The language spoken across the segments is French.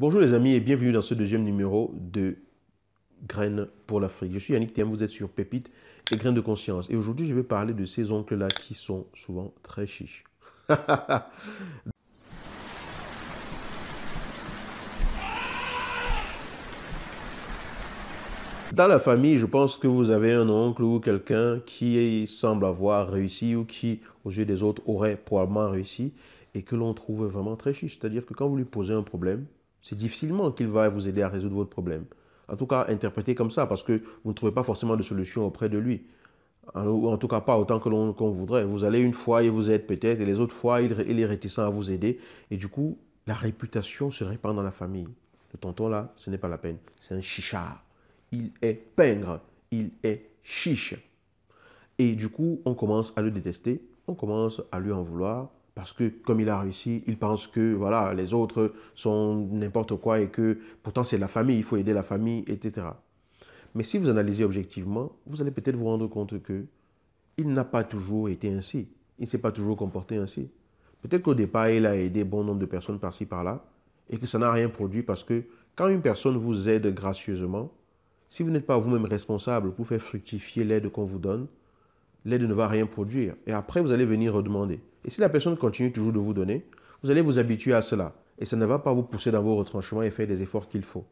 Bonjour les amis et bienvenue dans ce deuxième numéro de Graines pour l'Afrique. Je suis Yannick Thiem, vous êtes sur Pépite et Graines de Conscience. Et aujourd'hui, je vais parler de ces oncles-là qui sont souvent très chiches. Dans la famille, je pense que vous avez un oncle ou quelqu'un qui semble avoir réussi ou qui, aux yeux des autres, aurait probablement réussi et que l'on trouve vraiment très chiche. C'est-à-dire que quand vous lui posez un problème, c'est difficilement qu'il va vous aider à résoudre votre problème. En tout cas, interprétez comme ça, parce que vous ne trouvez pas forcément de solution auprès de lui. En, en tout cas, pas autant que l'on voudrait. Vous allez une fois, et vous aide peut-être, et les autres fois, il, est réticent à vous aider. Et du coup, la réputation se répand dans la famille. Le tonton là, ce n'est pas la peine. C'est un chichard. Il est pingre. Il est chiche. Et du coup, on commence à le détester, on commence à lui en vouloir, parce que comme il a réussi, il pense que voilà, les autres sont n'importe quoi et que pourtant c'est la famille, il faut aider la famille, etc. Mais si vous analysez objectivement, vous allez peut-être vous rendre compte que il n'a pas toujours été ainsi. Il ne s'est pas toujours comporté ainsi. Peut-être qu'au départ, il a aidé bon nombre de personnes par-ci, par-là, et que ça n'a rien produit parce que quand une personne vous aide gracieusement, si vous n'êtes pas vous-même responsable pour faire fructifier l'aide qu'on vous donne, l'aide ne va rien produire. Et après, vous allez venir redemander. Et si la personne continue toujours de vous donner, vous allez vous habituer à cela. Et ça ne va pas vous pousser dans vos retranchements et faire les efforts qu'il faut.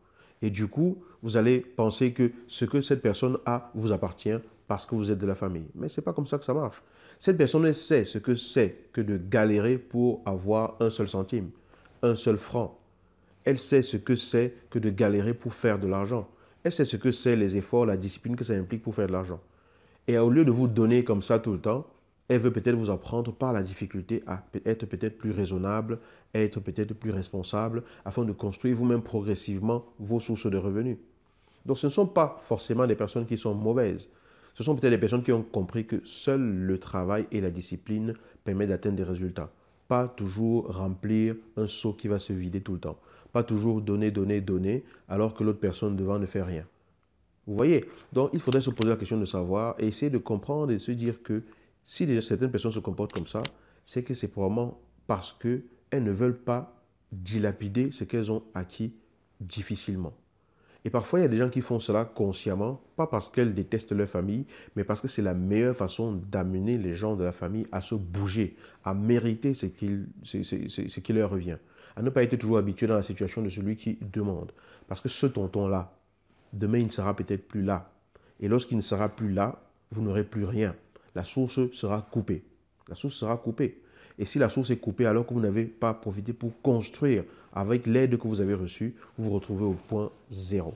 Et du coup, vous allez penser que ce que cette personne a vous appartient parce que vous êtes de la famille. Mais ce n'est pas comme ça que ça marche. Cette personne sait ce que c'est que de galérer pour avoir un seul centime, un seul franc. Elle sait ce que c'est que de galérer pour faire de l'argent. Elle sait ce que c'est les efforts, la discipline que ça implique pour faire de l'argent. Et au lieu de vous donner comme ça tout le temps, elle veut peut-être vous apprendre par la difficulté à être peut-être plus raisonnable, être peut-être plus responsable, afin de construire vous-même progressivement vos sources de revenus. Donc ce ne sont pas forcément des personnes qui sont mauvaises. Ce sont peut-être des personnes qui ont compris que seul le travail et la discipline permettent d'atteindre des résultats. Pas toujours remplir un seau qui va se vider tout le temps. Pas toujours donner, donner, donner, alors que l'autre personne devant ne fait rien. Vous voyez Donc, il faudrait se poser la question de savoir et essayer de comprendre et de se dire que si déjà certaines personnes se comportent comme ça, c'est que c'est probablement parce qu'elles ne veulent pas dilapider ce qu'elles ont acquis difficilement. Et parfois, il y a des gens qui font cela consciemment, pas parce qu'elles détestent leur famille, mais parce que c'est la meilleure façon d'amener les gens de la famille à se bouger, à mériter ce qui, ce, qui leur revient, à ne pas être toujours habitué dans la situation de celui qui demande. Parce que ce tonton-là, demain il ne sera peut-être plus là. Et lorsqu'il ne sera plus là, vous n'aurez plus rien. La source sera coupée. La source sera coupée. Et si la source est coupée alors que vous n'avez pas profité pour construire avec l'aide que vous avez reçue, vous vous retrouvez au point zéro.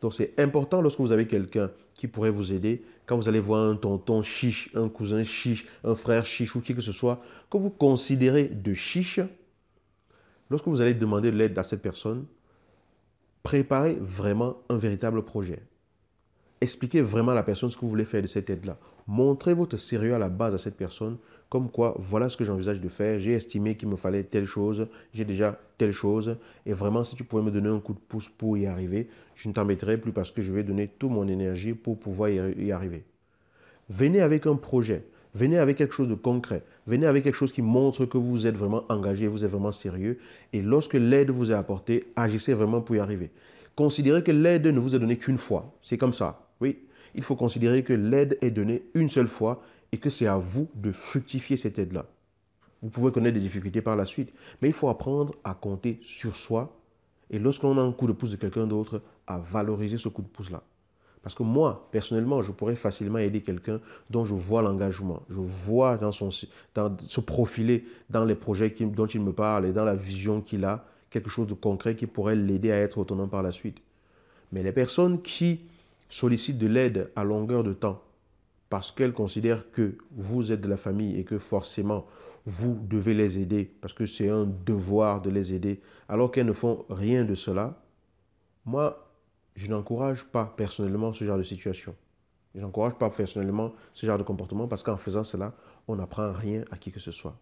Donc c'est important lorsque vous avez quelqu'un qui pourrait vous aider, quand vous allez voir un tonton chiche, un cousin chiche, un frère chiche ou qui que ce soit, que vous considérez de chiche, lorsque vous allez demander de l'aide à cette personne, préparez vraiment un véritable projet. Expliquez vraiment à la personne ce que vous voulez faire de cette aide-là. Montrez votre sérieux à la base à cette personne, comme quoi voilà ce que j'envisage de faire, j'ai estimé qu'il me fallait telle chose, j'ai déjà telle chose, et vraiment si tu pouvais me donner un coup de pouce pour y arriver, je ne t'embêterai plus parce que je vais donner toute mon énergie pour pouvoir y arriver. Venez avec un projet. Venez avec quelque chose de concret. Venez avec quelque chose qui montre que vous êtes vraiment engagé, vous êtes vraiment sérieux. Et lorsque l'aide vous est apportée, agissez vraiment pour y arriver. Considérez que l'aide ne vous est donnée qu'une fois. C'est comme ça. Oui, il faut considérer que l'aide est donnée une seule fois et que c'est à vous de fructifier cette aide-là. Vous pouvez connaître des difficultés par la suite, mais il faut apprendre à compter sur soi et lorsqu'on a un coup de pouce de quelqu'un d'autre, à valoriser ce coup de pouce-là. Parce que moi, personnellement, je pourrais facilement aider quelqu'un dont je vois l'engagement, je vois dans son, dans, se profiler dans les projets dont il me parle et dans la vision qu'il a, quelque chose de concret qui pourrait l'aider à être autonome par la suite. Mais les personnes qui sollicitent de l'aide à longueur de temps, parce qu'elles considèrent que vous êtes de la famille et que forcément vous devez les aider, parce que c'est un devoir de les aider, alors qu'elles ne font rien de cela, moi, je n'encourage pas personnellement ce genre de situation. Je n'encourage pas personnellement ce genre de comportement parce qu'en faisant cela, on n'apprend rien à qui que ce soit.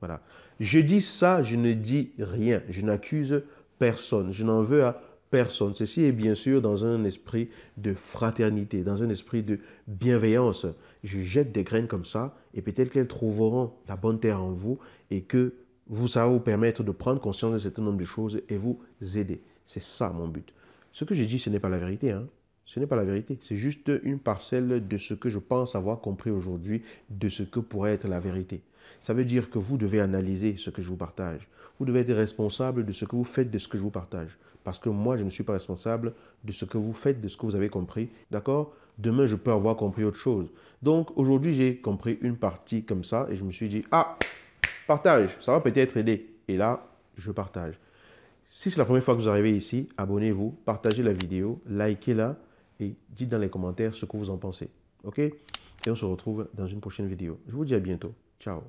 Voilà. Je dis ça, je ne dis rien. Je n'accuse personne. Je n'en veux à personne. Ceci est bien sûr dans un esprit de fraternité, dans un esprit de bienveillance. Je jette des graines comme ça et peut-être qu'elles trouveront la bonne terre en vous et que vous, ça va vous permettre de prendre conscience de certain nombre de choses et vous aider. C'est ça mon but. Ce que j'ai dit, ce n'est pas la vérité. Hein. Ce n'est pas la vérité. C'est juste une parcelle de ce que je pense avoir compris aujourd'hui, de ce que pourrait être la vérité. Ça veut dire que vous devez analyser ce que je vous partage. Vous devez être responsable de ce que vous faites, de ce que je vous partage. Parce que moi, je ne suis pas responsable de ce que vous faites, de ce que vous avez compris. D'accord Demain, je peux avoir compris autre chose. Donc, aujourd'hui, j'ai compris une partie comme ça et je me suis dit, ah, partage, ça va peut-être aider. Et là, je partage. Si c'est la première fois que vous arrivez ici, abonnez-vous, partagez la vidéo, likez-la et dites dans les commentaires ce que vous en pensez. OK Et on se retrouve dans une prochaine vidéo. Je vous dis à bientôt. Ciao.